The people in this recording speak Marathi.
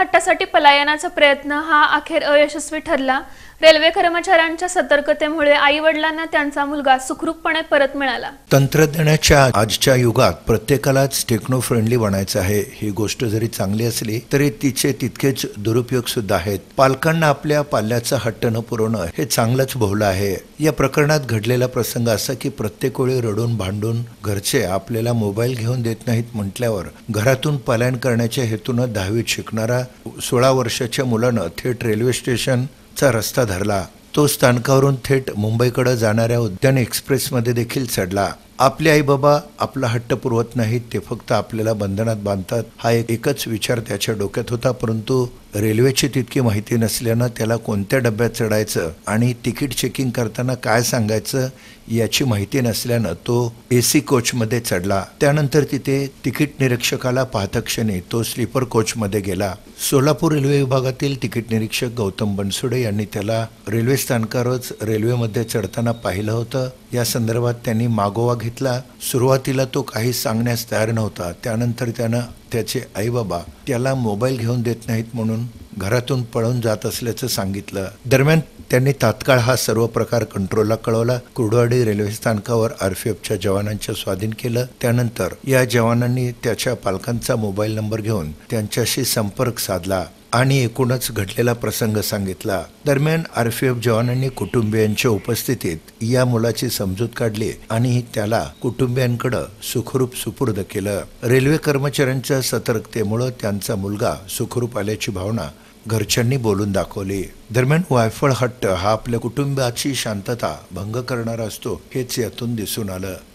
हट्टासाठी पलायनाचा प्रयत्न हा अखेर अयशस्वी ठरला रेल्वे कर्मचाऱ्यांच्या सतर्कतेमुळे आई वडिलांना त्यांचा मुलगा सुखरूपपणे परत मिळाला तंत्रज्ञानाच्या आजच्या युगात प्रत्येकालाच टेक्नो फ्रेंडली बनायचं आहे ही गोष्ट जरी चांगली असली तरी तिचे तितकेच दुरुपयोग सुद्धा आहेत पालकांना आपल्या पाल्याचा हट्ट न पुरवणं हे चांगलंच भोवलं आहे या प्रकरणात घडलेला प्रसंग असा की प्रत्येक वेळी रडून भांडून घरचे आपल्याला मोबाईल घेऊन देत नाहीत म्हटल्यावर घरातून पलायन करण्याच्या हेतूनं दहावीत शिकणारा सोळा वर्षाच्या मुलानं थेट रेल्वे स्टेशन चा रस्ता धरला तो स्थानकावरून थेट मुंबईकडे जाणाऱ्या उद्यान एक्सप्रेसमध्ये देखील चढला आपले आई बाबा आपला हट्ट पुरवत नाहीत ते फक्त आपल्याला बंधनात बांधतात हा एक एकच विचार त्याच्या डोक्यात होता परंतु रेल्वेची तितकी माहिती नसल्यानं त्याला कोणत्या डब्यात चढायचं आणि तिकीट चेकिंग करताना काय सांगायचं याची माहिती नसल्यानं तो ए सी कोचमध्ये चढला त्यानंतर तिथे तिकीट निरीक्षकाला पाहताक्षणे तो स्लीपर कोचमध्ये गेला सोलापूर रेल्वे विभागातील तिकीट निरीक्षक गौतम बनसुडे यांनी त्याला रेल्वे स्थानकावरच रेल्वेमध्ये चढताना पाहिलं होतं या संदर्भात त्यांनी मागोवा सांगितला सुरुवातीला तो काही सांगण्यास तयार नव्हता त्यानंतर त्यानं त्याचे आई बाबा त्याला मोबाईल घेऊन देत नाहीत म्हणून घरातून पळून जात असल्याचं सांगितलं दरम्यान त्यांनी तात्काळ हा सर्व प्रकार कंट्रोलला कळवला कुर्डवाडी रेल्वे स्थानकावर आरपीएफच्या जवानांच्या स्वाधीन केलं त्यानंतर या जवानांनी त्याच्या पालकांचा मोबाईल नंबर घेऊन त्यांच्याशी संपर्क साधला आणि एकूणच घडलेला प्रसंग सांगितला दरम्यान आरफीएफ जवानांनी कुटुंबियांच्या उपस्थितीत या मुलाची समजूत काढली आणि त्याला कुटुंबियांकडे सुखरूप सुपूर्द केलं रेल्वे कर्मचाऱ्यांच्या सतर्कतेमुळे त्यांचा मुलगा सुखरूप आल्याची भावना घरच्यांनी बोलून दाखवली दरम्यान वायफळ हट्ट हा आपल्या कुटुंबाची शांतता भंग करणारा असतो हेच यातून दिसून आलं